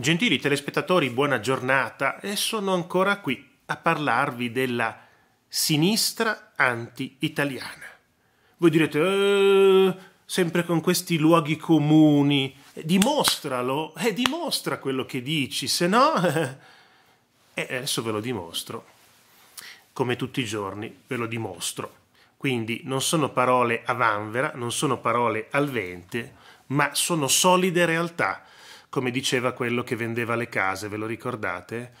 Gentili telespettatori, buona giornata e sono ancora qui a parlarvi della sinistra anti-italiana. Voi direte, eh, sempre con questi luoghi comuni, dimostralo, eh, dimostra quello che dici, se no... e adesso ve lo dimostro, come tutti i giorni ve lo dimostro. Quindi non sono parole a vanvera, non sono parole al vento, ma sono solide realtà come diceva quello che vendeva le case, ve lo ricordate?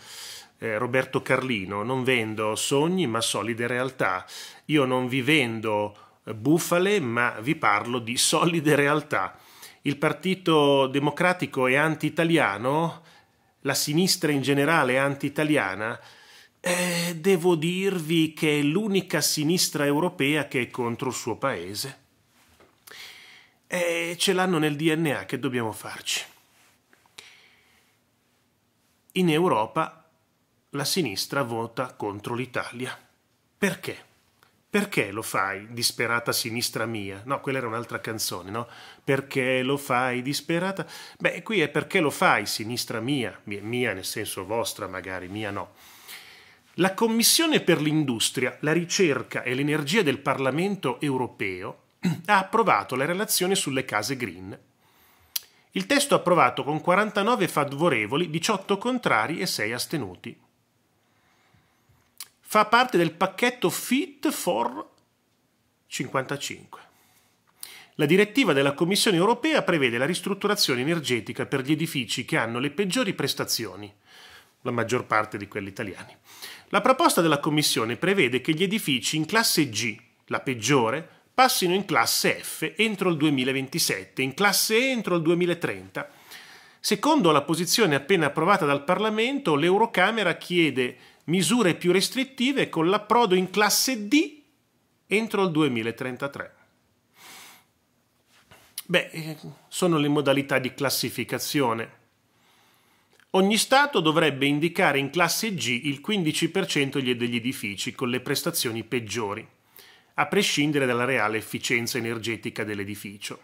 Eh, Roberto Carlino, non vendo sogni ma solide realtà, io non vi vendo eh, bufale ma vi parlo di solide realtà. Il Partito Democratico è anti-italiano, la sinistra in generale è anti-italiana, eh, devo dirvi che è l'unica sinistra europea che è contro il suo paese. E eh, ce l'hanno nel DNA, che dobbiamo farci? in Europa la sinistra vota contro l'Italia. Perché? Perché lo fai, disperata sinistra mia? No, quella era un'altra canzone, no? Perché lo fai, disperata? Beh, qui è perché lo fai, sinistra mia, mia nel senso vostra magari, mia no. La Commissione per l'Industria, la Ricerca e l'Energia del Parlamento europeo ha approvato la relazione sulle case green il testo approvato con 49 favorevoli, 18 contrari e 6 astenuti. Fa parte del pacchetto Fit for 55. La direttiva della Commissione europea prevede la ristrutturazione energetica per gli edifici che hanno le peggiori prestazioni, la maggior parte di quelli italiani. La proposta della Commissione prevede che gli edifici in classe G, la peggiore, passino in classe F entro il 2027, in classe E entro il 2030. Secondo la posizione appena approvata dal Parlamento, l'Eurocamera chiede misure più restrittive con l'approdo in classe D entro il 2033. Beh, eh, sono le modalità di classificazione. Ogni Stato dovrebbe indicare in classe G il 15% degli edifici con le prestazioni peggiori a prescindere dalla reale efficienza energetica dell'edificio.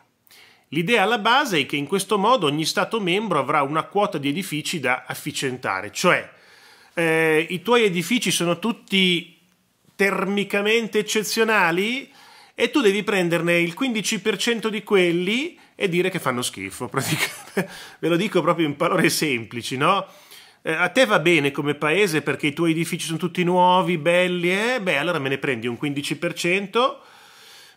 L'idea alla base è che in questo modo ogni Stato membro avrà una quota di edifici da efficientare, cioè eh, i tuoi edifici sono tutti termicamente eccezionali e tu devi prenderne il 15% di quelli e dire che fanno schifo. praticamente. Ve lo dico proprio in parole semplici, no? eh, a te va bene come paese perché i tuoi edifici sono tutti nuovi, belli, eh? beh allora me ne prendi un 15%,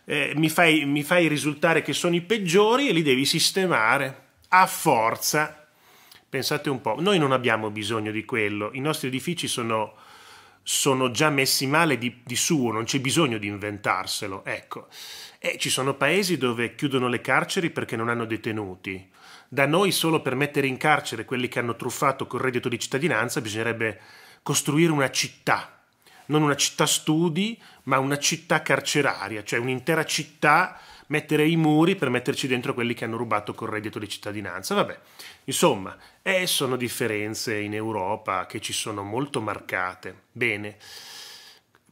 eh, mi, fai, mi fai risultare che sono i peggiori e li devi sistemare a forza. Pensate un po', noi non abbiamo bisogno di quello, i nostri edifici sono sono già messi male di, di suo, non c'è bisogno di inventarselo, ecco. E eh, ci sono paesi dove chiudono le carceri perché non hanno detenuti da noi solo per mettere in carcere quelli che hanno truffato col reddito di cittadinanza bisognerebbe costruire una città, non una città studi, ma una città carceraria, cioè un'intera città mettere i muri per metterci dentro quelli che hanno rubato col reddito di cittadinanza. Vabbè, insomma, eh, sono differenze in Europa che ci sono molto marcate. Bene.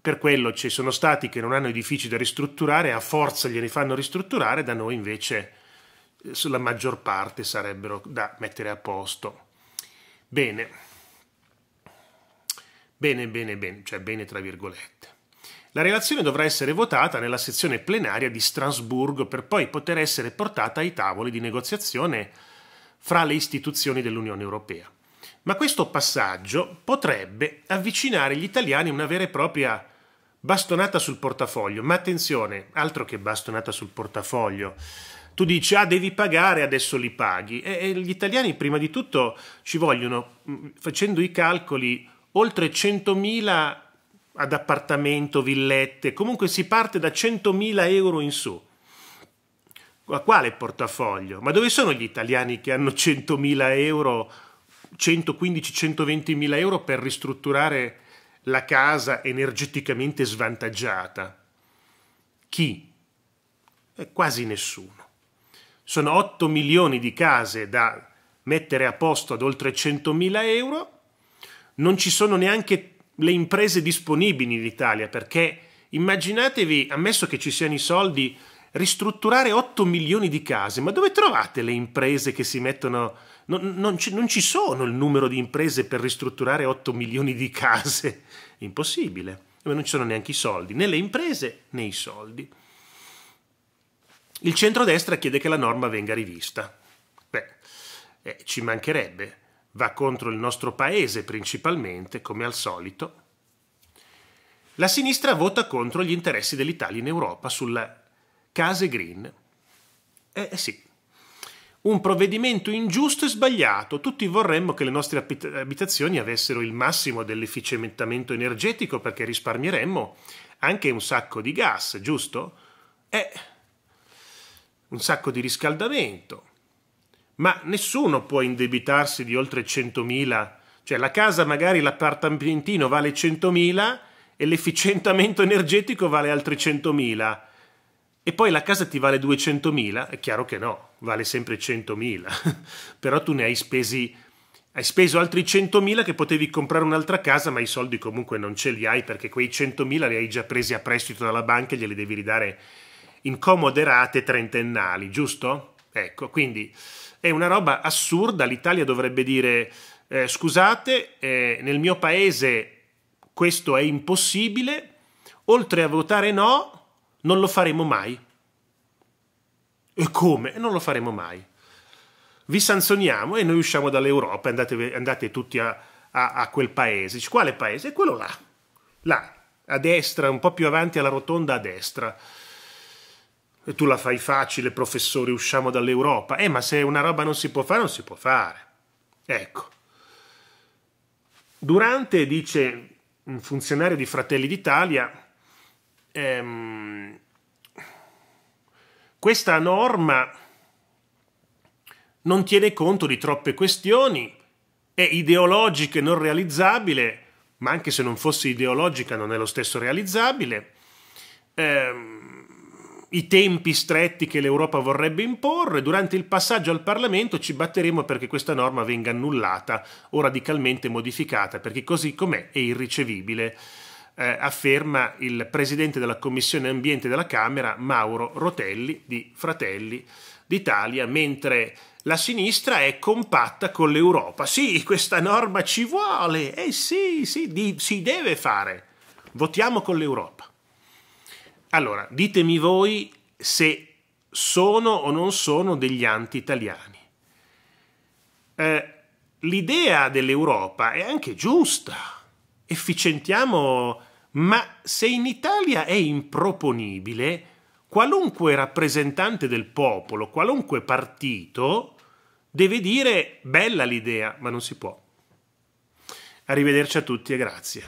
Per quello ci sono stati che non hanno edifici da ristrutturare, a forza glieli fanno ristrutturare, da noi invece sulla maggior parte sarebbero da mettere a posto. Bene, bene, bene, bene, cioè bene tra virgolette. La relazione dovrà essere votata nella sezione plenaria di Strasburgo per poi poter essere portata ai tavoli di negoziazione fra le istituzioni dell'Unione Europea. Ma questo passaggio potrebbe avvicinare gli italiani a una vera e propria bastonata sul portafoglio. Ma attenzione, altro che bastonata sul portafoglio, tu dici ah devi pagare, adesso li paghi. E, e gli italiani prima di tutto ci vogliono, mm, facendo i calcoli, oltre 100.000 ad appartamento, villette, comunque si parte da 100.000 euro in su. A quale portafoglio? Ma dove sono gli italiani che hanno 100.000 euro, 115-120.000 euro per ristrutturare la casa energeticamente svantaggiata? Chi? Eh, quasi nessuno sono 8 milioni di case da mettere a posto ad oltre 100 mila euro, non ci sono neanche le imprese disponibili in Italia perché immaginatevi, ammesso che ci siano i soldi, ristrutturare 8 milioni di case, ma dove trovate le imprese che si mettono... Non, non, ci, non ci sono il numero di imprese per ristrutturare 8 milioni di case, impossibile, ma non ci sono neanche i soldi, né le imprese né i soldi. Il centrodestra chiede che la norma venga rivista. Beh, eh, ci mancherebbe, va contro il nostro paese principalmente, come al solito. La sinistra vota contro gli interessi dell'Italia in Europa sulla case green. Eh sì, un provvedimento ingiusto e sbagliato. Tutti vorremmo che le nostre abitazioni avessero il massimo dell'efficientamento energetico perché risparmieremmo anche un sacco di gas, giusto? Eh, un sacco di riscaldamento, ma nessuno può indebitarsi di oltre 100.000, cioè la casa magari l'appartamentino vale 100.000 e l'efficientamento energetico vale altri 100.000 e poi la casa ti vale 200.000, è chiaro che no, vale sempre 100.000, però tu ne hai spesi hai speso altri 100.000 che potevi comprare un'altra casa, ma i soldi comunque non ce li hai perché quei 100.000 li hai già presi a prestito dalla banca e glieli devi ridare incomode rate trentennali, giusto? Ecco, quindi è una roba assurda, l'Italia dovrebbe dire eh, scusate, eh, nel mio paese questo è impossibile, oltre a votare no, non lo faremo mai. E come? Non lo faremo mai. Vi sanzioniamo e noi usciamo dall'Europa, andate, andate tutti a, a, a, quel paese. Quale paese? Quello là, là, a destra, un po' più avanti alla rotonda a destra tu la fai facile, professore, usciamo dall'Europa. Eh, ma se una roba non si può fare, non si può fare. Ecco. Durante, dice un funzionario di Fratelli d'Italia, ehm, questa norma non tiene conto di troppe questioni, è ideologica e non realizzabile, ma anche se non fosse ideologica non è lo stesso realizzabile. Ehm, i tempi stretti che l'Europa vorrebbe imporre. Durante il passaggio al Parlamento ci batteremo perché questa norma venga annullata o radicalmente modificata, perché così com'è è irricevibile, eh, afferma il presidente della Commissione Ambiente della Camera, Mauro Rotelli di Fratelli d'Italia, mentre la sinistra è compatta con l'Europa. Sì, questa norma ci vuole, eh sì, sì, di, si deve fare. Votiamo con l'Europa. Allora, ditemi voi se sono o non sono degli anti-italiani. Eh, l'idea dell'Europa è anche giusta, efficientiamo, ma se in Italia è improponibile, qualunque rappresentante del popolo, qualunque partito, deve dire bella l'idea, ma non si può. Arrivederci a tutti e grazie.